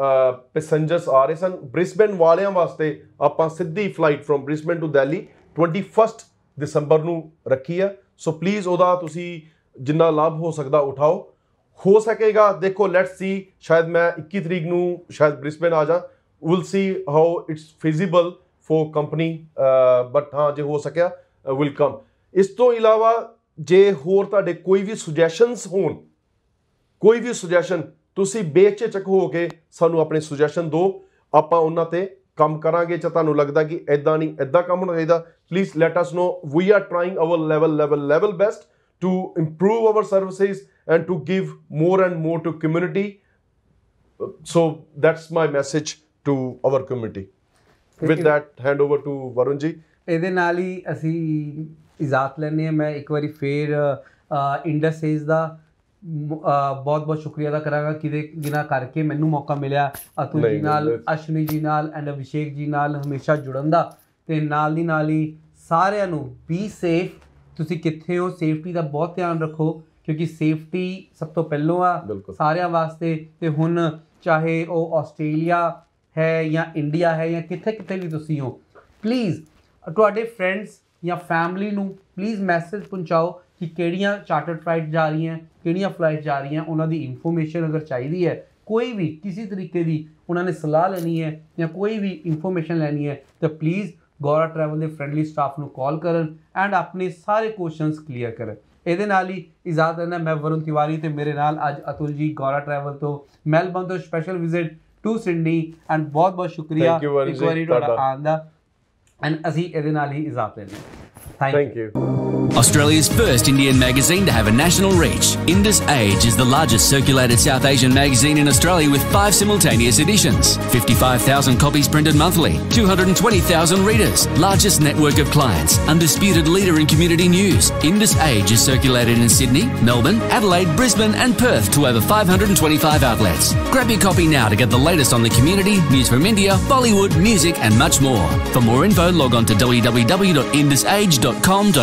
S2: ਪੈਸੰਜਰਸ ਆ ਰਹੇ ਸਨ ਬ੍ਰਿਸਬਨ ਵਾਲਿਆਂ ਵਾਸਤੇ ਆਪਾਂ ਸਿੱਧੀ flight from Brisbane to Delhi 21st ਦਸੰਬਰ ਨੂੰ ਰੱਖੀ ਆ ਸੋ ਪਲੀਜ਼ ਉਹਦਾ ਤੁਸੀਂ ਜਿੰਨਾ ਲਾਭ ਹੋ ਸਕਦਾ ਉਠਾਓ ਹੋ ਸਕੇਗਾ ਦੇਖੋ ਲੈਟਸ ਸੀ ਸ਼ਾਇਦ ਮੈਂ 21 ਤਰੀਕ ਨੂੰ ਸ਼ਾਇਦ ਬ੍ਰਿਸਬਨ ਆ ਜਾ will see how it's feasible for company but ਹਾਂ ਜੇ ਹੋ ਸਕਿਆ ਵਿਲ ਕਮ ਇਸ ਤੋਂ ਇਲਾਵਾ ਜੇ ਹੋਰ ਤੁਹਾਡੇ ਕੋਈ ਵੀ ਸੁਜੈਸ਼ਨਸ ਹੋਣ ਕੋਈ ਵੀ ਸੁਜੈਸ਼ਨ ਤੁਸੀਂ ਚੱਕ ਹੋ ਕੇ ਸਾਨੂੰ ਆਪਣੇ ਸੁਜੈਸ਼ਨ ਦਿਓ ਆਪਾਂ ਉਹਨਾਂ ਤੇ ਕੰਮ ਕਰਾਂਗੇ ਜੇ ਤੁਹਾਨੂੰ ਲੱਗਦਾ ਕਿ ਐਦਾਂ ਨਹੀਂ ਐਦਾਂ ਕੰਮ ਹੋਣਾ ਚਾਹੀਦਾ please let us know we are trying our level level level best to improve our services and to give more and more to community. So that's my message to our community. With that, hand over to Varun ji. ਇਹਦੇ ਨਾਲ ਹੀ
S1: ਅਸੀਂ ਇਜਾਜ਼ਤ ਲੈਣੇ ਆ ਮੈਂ ਇੱਕ ਵਾਰੀ ਫੇਰ ਇੰਡਸੇਜ ਦਾ ਬਹੁਤ ਬਹੁਤ ਸ਼ੁਕਰੀਆ ਦਾ ਕਰਾਂਗਾ ਕਿਦੇ ਬਿਨਾ ਕਰਕੇ ਮੈਨੂੰ ਮੌਕਾ ਮਿਲਿਆ ਅਤੁਲ ਜੀ ਨਾਲ ਅਸ਼ਮੀ ਜੀ ਨਾਲ ਐਂਡ ਅਭਿਸ਼ੇਕ ਜੀ ਨਾਲ ਹਮੇਸ਼ਾ ਜੁੜਨ ਦਾ ਤੇ ਨਾਲ ਦੀ ਨਾਲ ਹੀ ਸਾਰਿਆਂ ਨੂੰ ਬੀ ਸੇਫ ਤੁਸੀਂ ਕਿੱਥੇ ਹੋ ਸੇਫਟੀ ਦਾ ਬਹੁਤ ਧਿਆਨ ਰੱਖੋ ਕਿਉਂਕਿ ਸੇਫਟੀ ਸਭ ਤੋਂ ਪਹਿਲੋਂ ਆ ਸਾਰਿਆਂ ਵਾਸਤੇ ਤੇ ਹੁਣ ਚਾਹੇ ਉਹ ਆਸਟ੍ਰੇਲੀਆ ਹੈ ਜਾਂ ਇੰਡੀਆ ਹੈ ਜਾਂ ਕਿੱਥੇ ਕਿੱਥੇ ਵੀ ਤੁਸੀਂ ਹੋ ਪਲੀਜ਼ ਤੁਹਾਡੇ ਫਰੈਂਡਸ ਜਾਂ ਫੈਮਿਲੀ ਨੂੰ ਪਲੀਜ਼ ਮੈਸੇਜ ਪਹੁੰਚਾਓ ਕਿ ਕਿਹੜੀਆਂ ਚਾਰਟਰਡ ਫਲਾਈਟ ਜਾ ਰਹੀਆਂ ਕਿਹੜੀਆਂ ਫਲਾਈਟ ਜਾ ਰਹੀਆਂ ਉਹਨਾਂ ਦੀ ਇਨਫੋਰਮੇਸ਼ਨ ਅਗਰ ਚਾਹੀਦੀ ਹੈ ਕੋਈ ਵੀ ਕਿਸੇ ਤਰੀਕੇ ਦੀ ਉਹਨਾਂ ਨੇ ਸਲਾਹ ਲੈਣੀ ਹੈ ਜਾਂ ਕੋਈ ਵੀ ਇਨਫੋਰਮੇਸ਼ਨ ਲੈਣੀ ਹੈ ਤਾਂ ਪਲੀਜ਼ ਗੌਰਾ ਟਰੈਵਲ ਦੇ ਫਰੈਂਡਲੀ ਸਟਾਫ ਨੂੰ ਕਾਲ ਕਰਨ ਐਂਡ ਆਪਣੇ ਸਾਰੇ ਕੁਐਸਚਨਸ ਕਲੀਅਰ ਕਰਨ ਇਹਦੇ ਨਾਲ ਹੀ ਇਜਾਜ਼ਤ ਦੇਣਾ ਮੈਂ ਵਰੁਣ ਤਿਵਾਰੀ ਤੇ ਮੇਰੇ ਨਾਲ ਅੱਜ ਅਤੁਲ ਜੀ ਗੌਰਾ ਟਰੈਵਲ ਤੋਂ ਮੈਲਬਨ ਤੋਂ special visit to Sydney and ਬਹੁਤ ਬਹੁਤ ਸ਼ੁਕਰੀਆ ਇੱਕ ਵਾਰੀ ਤੁਹਾਡਾ ਆਉਣ ਦਾ ਐਂਡ ਅਸੀਂ ਇਹਦੇ ਨਾਲ ਹੀ ਇਜਾਜ਼ਤ ਲੈਂਦੇ
S2: Thank, Thank you. you. Australia's first Indian magazine to have a national reach, Indus Age is the largest circulated South Asian magazine in Australia with five simultaneous editions, 55,000 copies printed monthly, 220,000 readers, largest network of clients, undisputed leader in community news. Indus Age is circulated in Sydney, Melbourne, Adelaide, Brisbane, and Perth to over 525 outlets. Grab your copy now to get the latest on the community, news from India, Bollywood, music, and much more. For more info, log on to www.indusage.com live.com.au.